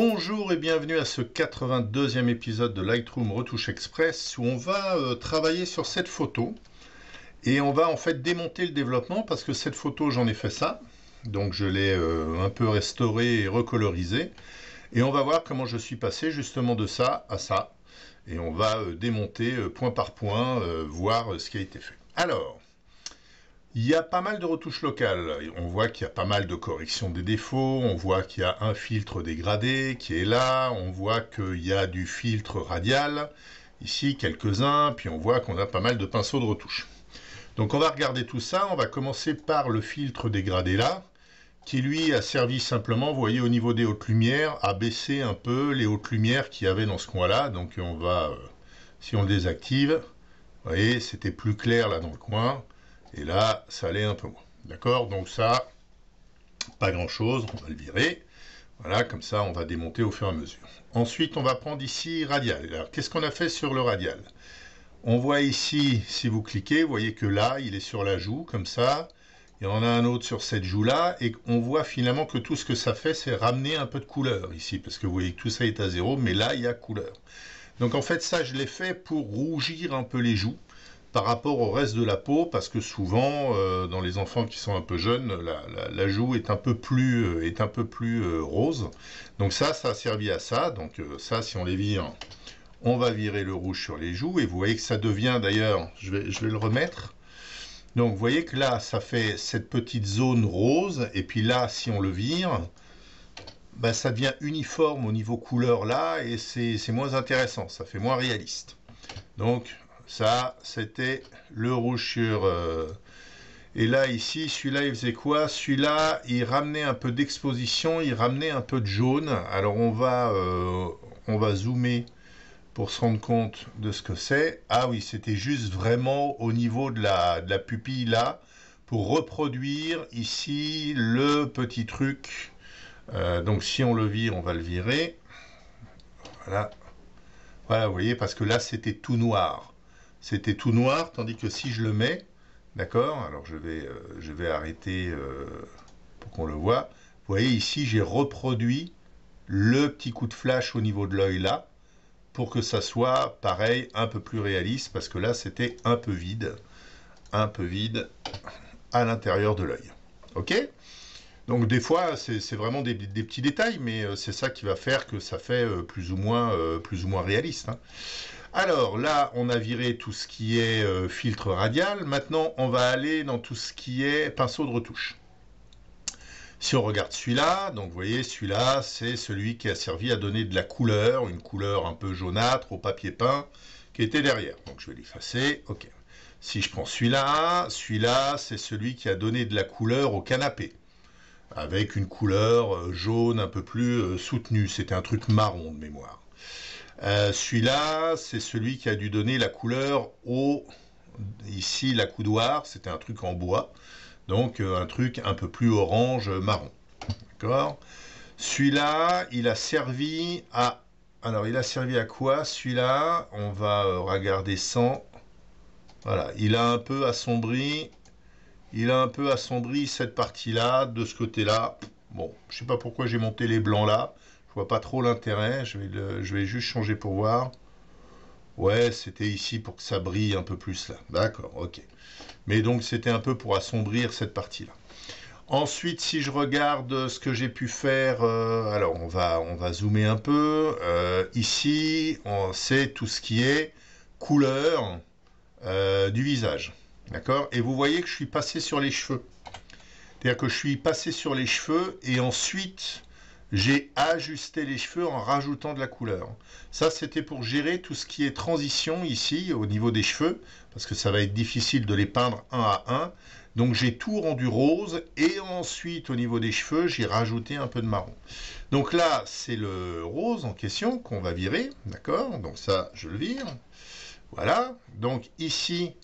Bonjour et bienvenue à ce 82e épisode de Lightroom Retouche Express où on va euh, travailler sur cette photo et on va en fait démonter le développement parce que cette photo j'en ai fait ça donc je l'ai euh, un peu restauré et recolorisé et on va voir comment je suis passé justement de ça à ça et on va euh, démonter point par point voir ce qui a été fait. Alors il y a pas mal de retouches locales. On voit qu'il y a pas mal de corrections des défauts, on voit qu'il y a un filtre dégradé qui est là, on voit qu'il y a du filtre radial, ici quelques-uns, puis on voit qu'on a pas mal de pinceaux de retouche. Donc on va regarder tout ça, on va commencer par le filtre dégradé là, qui lui a servi simplement, vous voyez au niveau des hautes lumières, à baisser un peu les hautes lumières qu'il y avait dans ce coin-là. Donc on va, euh, si on le désactive, vous voyez, c'était plus clair là dans le coin. Et là, ça allait un peu moins. D'accord Donc ça, pas grand-chose, on va le virer. Voilà, comme ça, on va démonter au fur et à mesure. Ensuite, on va prendre ici radial. Alors, qu'est-ce qu'on a fait sur le radial On voit ici, si vous cliquez, vous voyez que là, il est sur la joue, comme ça. Il y en a un autre sur cette joue-là. Et on voit finalement que tout ce que ça fait, c'est ramener un peu de couleur ici. Parce que vous voyez que tout ça est à zéro, mais là, il y a couleur. Donc, en fait, ça, je l'ai fait pour rougir un peu les joues par rapport au reste de la peau, parce que souvent, euh, dans les enfants qui sont un peu jeunes, la, joue est un peu plus, euh, un peu plus euh, rose. Donc ça, ça a servi à ça. Donc ça, si on les vire, on va virer le rouge sur les joues. Et vous voyez que ça devient, d'ailleurs, je vais, le remettre. Donc vous voyez que là, ça fait cette petite zone rose. Et puis là, si on le vire, bah, ça devient uniforme au niveau couleur là, et c'est moins intéressant, ça fait moins réaliste. Donc ça, c'était le rouge sur... Euh. Et là, ici, celui-là, il faisait quoi Celui-là, il ramenait un peu d'exposition, il ramenait un peu de jaune. Alors, on va, euh, on va zoomer pour se rendre compte de ce que c'est. Ah oui, c'était juste vraiment au niveau de la, pupille, là, pour reproduire ici le petit truc. Euh, donc, si on le vire, on va le virer. Voilà. Voilà, vous voyez, parce que là, c'était tout noir c'était tout noir, tandis que si je le mets, d'accord, alors je vais, euh, je vais arrêter euh, pour qu'on le voit. Vous voyez ici, j'ai reproduit le petit coup de flash au niveau de l'œil là, pour que ça soit pareil, un peu plus réaliste, parce que là c'était un peu vide, un peu vide à l'intérieur de l'œil. Ok Donc des fois c'est vraiment des, petits détails, mais euh, c'est ça qui va faire que ça fait plus ou moins, plus ou moins réaliste. Hein. Alors là, on a viré tout ce qui est euh, filtre radial. Maintenant, on va aller dans tout ce qui est pinceau de retouche. Si on regarde celui-là, donc vous voyez, celui-là, c'est celui qui a servi à donner de la couleur, une couleur un peu jaunâtre au papier peint qui était derrière. Donc je vais l'effacer, ok. Si je prends celui-là, celui-là, c'est celui qui a donné de la couleur au canapé, avec une couleur euh, jaune un peu plus euh, soutenue. C'était un truc marron de mémoire. Euh, celui-là, c'est celui qui a dû donner la couleur au... Ici, la coudoir, c'était un truc en bois. Donc, euh, un truc un peu plus orange-marron. D'accord Celui-là, il a servi à... Alors, il a servi à quoi Celui-là, on va euh, regarder sans... Voilà, il a un peu assombri... Il a un peu assombri cette partie-là, de ce côté-là. Bon, je sais pas pourquoi j'ai monté les blancs là. Je vois pas trop l'intérêt. Je, vais je vais juste changer pour voir. Ouais, c'était ici pour que ça brille un peu plus là. D'accord, ok. Mais donc c'était un peu pour assombrir cette partie-là. Ensuite, si je regarde ce que j'ai pu faire, euh, alors on va, on va zoomer un peu. Euh, ici. ici, sait tout ce qui est couleur euh, du visage. D'accord Et vous voyez que je suis passé sur les cheveux. C'est-à-dire que je suis passé sur les cheveux et ensuite, j'ai ajusté les cheveux en rajoutant de la couleur. Ça, c'était pour gérer tout ce qui est transition ici au niveau des cheveux, parce que ça va être difficile de les peindre un à un. Donc j'ai tout rendu rose et ensuite au niveau des cheveux, j'ai rajouté un peu de marron. Donc là, c'est le rose en question qu'on va virer, d'accord Donc ça, je le vire. Voilà. Donc ici,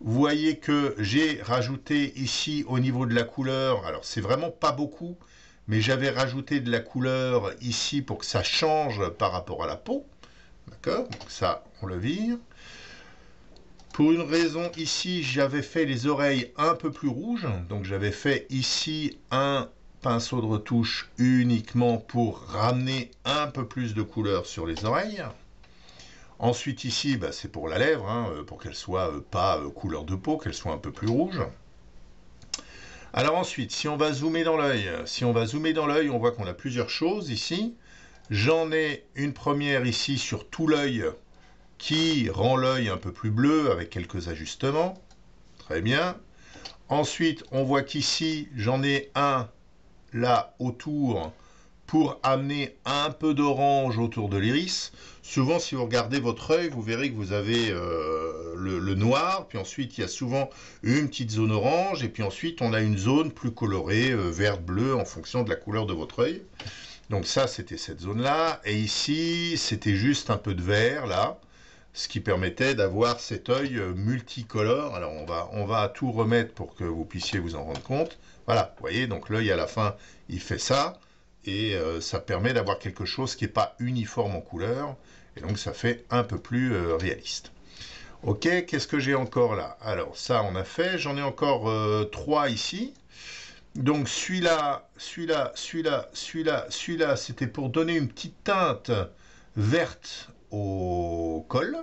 vous voyez que j'ai rajouté ici au niveau de la couleur, alors c'est vraiment pas beaucoup, mais j'avais rajouté de la couleur ici pour que ça change par rapport à la peau. D'accord Donc ça, on le vire. Pour une raison, ici, j'avais fait les oreilles un peu plus rouges. Donc j'avais fait ici un pinceau de retouche uniquement pour ramener un peu plus de couleur sur les oreilles. Ensuite ici, bah, c'est pour la lèvre, hein, euh, pour qu'elle soit euh, pas euh, couleur de peau, qu'elle soit un peu plus rouge. Alors ensuite, si on va zoomer dans l'œil, si on va zoomer dans l'œil, on voit qu'on a plusieurs choses ici. J'en ai une première ici sur tout l'œil qui rend l'œil un peu plus bleu avec quelques ajustements. Très bien. Ensuite, on voit qu'ici, j'en ai un là autour pour amener un peu d'orange autour de l'iris. Souvent, si vous regardez votre œil, vous verrez que vous avez euh, le, noir, puis ensuite il y a souvent une petite zone orange, et puis ensuite on a une zone plus colorée, euh, vert-bleu, en fonction de la couleur de votre œil. Donc ça, c'était cette zone-là, et ici, c'était juste un peu de vert, là, ce qui permettait d'avoir cet œil euh, multicolore. Alors on va, on va tout remettre pour que vous puissiez vous en rendre compte. Voilà, vous voyez, donc l'œil à la fin, il fait ça et euh, ça permet d'avoir quelque chose qui n'est pas uniforme en couleur et donc ça fait un peu plus euh, réaliste. Ok, qu'est-ce que j'ai encore là Alors ça on a fait, j'en ai encore euh, trois ici. Donc celui-là, celui-là, celui-là, celui-là, celui-là, c'était pour donner une petite teinte verte au col,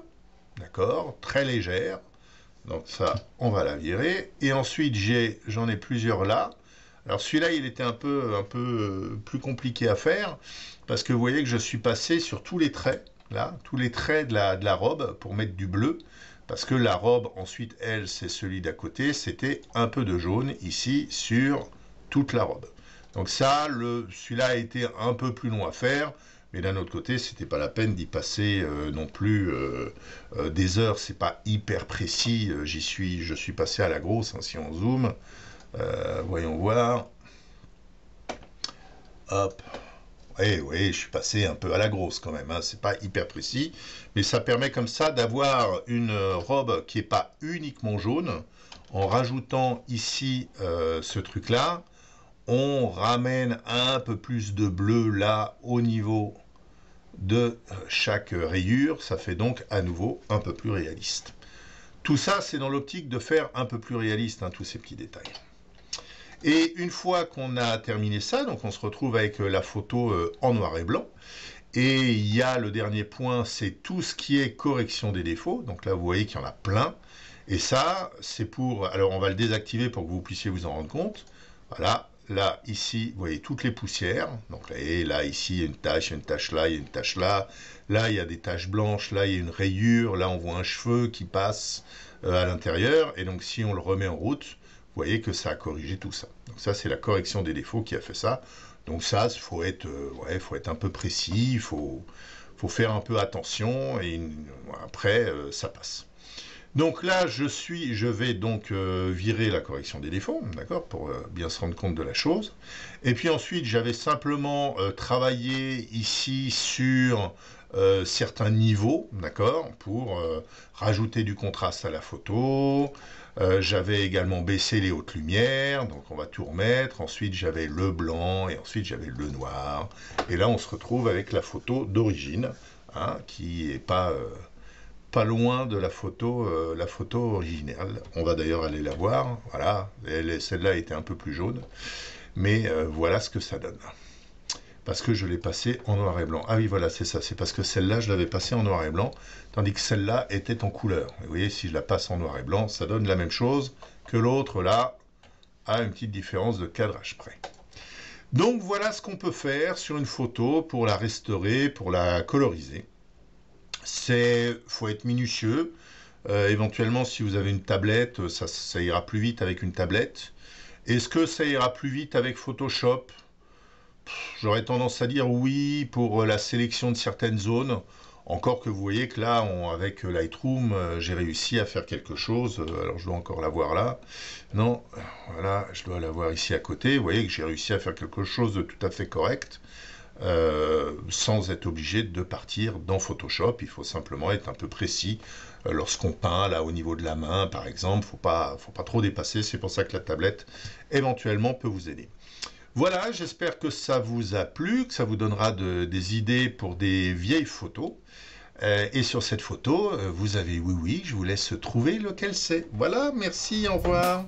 d'accord, très légère. Donc ça, on va la virer. Et ensuite, j'en ai plusieurs là. Alors celui-là, il était un peu, euh, plus compliqué à faire, parce que vous voyez que je suis passé sur tous les traits, là, tous les traits de la, robe pour mettre du bleu, parce que la robe, ensuite, elle, c'est celui d'à côté, c'était un peu de jaune ici sur toute la robe. Donc ça, celui-là a été un peu plus long à faire, mais d'un autre côté, n'était pas la peine d'y passer euh, non plus euh, des heures. C'est pas hyper précis. J'y suis, je suis passé à la grosse hein, si on zoome. Euh, voyons voir. Hop. Oui, eh oui, je suis passé un peu à la grosse quand même, hein. c'est pas hyper précis, mais ça permet comme ça d'avoir une robe qui n'est pas uniquement jaune. En rajoutant ici euh, ce truc-là, on ramène un peu plus de bleu là au niveau de euh, chaque rayure, ça fait donc à nouveau un peu plus réaliste. Tout ça, c'est dans l'optique de faire un peu plus réaliste hein, tous ces petits détails. Et une fois qu'on a terminé ça, donc on se retrouve avec euh, la photo euh, en noir et blanc. Et il y a le dernier point, c'est tout ce qui est correction des défauts. Donc là, vous voyez qu'il y en a plein. Et ça, c'est pour... Alors, on va le désactiver pour que vous puissiez vous en rendre compte. Voilà, là, ici, vous voyez toutes les poussières. Donc là, et là, ici, il y a une tache, il y a une tache là, il y a une tache là. Là, il y a des taches blanches, là, il y a une rayure. Là, on voit un cheveu qui passe euh, à l'intérieur. Et donc, si on le remet en route, vous voyez que ça a corrigé tout ça. Donc ça, c'est la correction des défauts qui a fait ça. Donc ça, il faut, être, euh, faut être un peu précis, il faut, faire un peu attention, et après, euh, ça passe. Donc là, je, suis, je vais donc euh, virer la correction des défauts, d'accord, pour bien se rendre compte de la chose. Et puis ensuite, j'avais simplement travaillé ici sur euh, certains niveaux, d'accord, pour euh, rajouter du contraste à la photo. Euh, j'avais également baissé les hautes lumières, donc on va tout remettre. Ensuite, j'avais le blanc et ensuite j'avais le noir. Et là, on se retrouve avec la photo d'origine, hein, qui est pas pas loin de la photo, la photo originale. On va d'ailleurs aller la voir. Voilà, celle-là était un peu plus jaune, mais voilà ce que ça donne parce que je l'ai passé en noir et blanc. Ah oui, voilà, c'est ça. C'est parce que celle-là, je l'avais passée en noir et blanc, tandis que celle-là était en couleur. vous voyez, si je la passe en noir et blanc, ça donne la même chose que l'autre, là, à une petite différence de cadrage près. Donc voilà ce qu'on peut faire sur une photo pour la restaurer, pour la coloriser. C'est, faut être minutieux. Euh, éventuellement, si vous avez une tablette, ça ira plus vite avec une tablette. Est-ce que ça ira plus vite avec Photoshop J'aurais tendance à dire oui pour euh, la sélection de certaines zones. Encore que vous voyez que là, on, avec euh, Lightroom, euh, j'ai réussi à faire quelque chose. Alors, je dois encore la voir là. Non, voilà, je dois la voir ici à côté. Vous voyez que j'ai réussi à faire quelque chose de tout à fait correct. sans être obligé de partir dans Photoshop. Il faut simplement être un peu précis lorsqu'on peint, là au niveau de la main par exemple, il ne faut pas trop dépasser, c'est pour ça que la tablette éventuellement peut vous aider. Voilà, j'espère que ça vous a plu, que ça vous donnera des idées pour des vieilles photos. Euh, et sur cette photo, euh, vous avez oui oui, je vous laisse trouver lequel c'est. Voilà, merci, au revoir.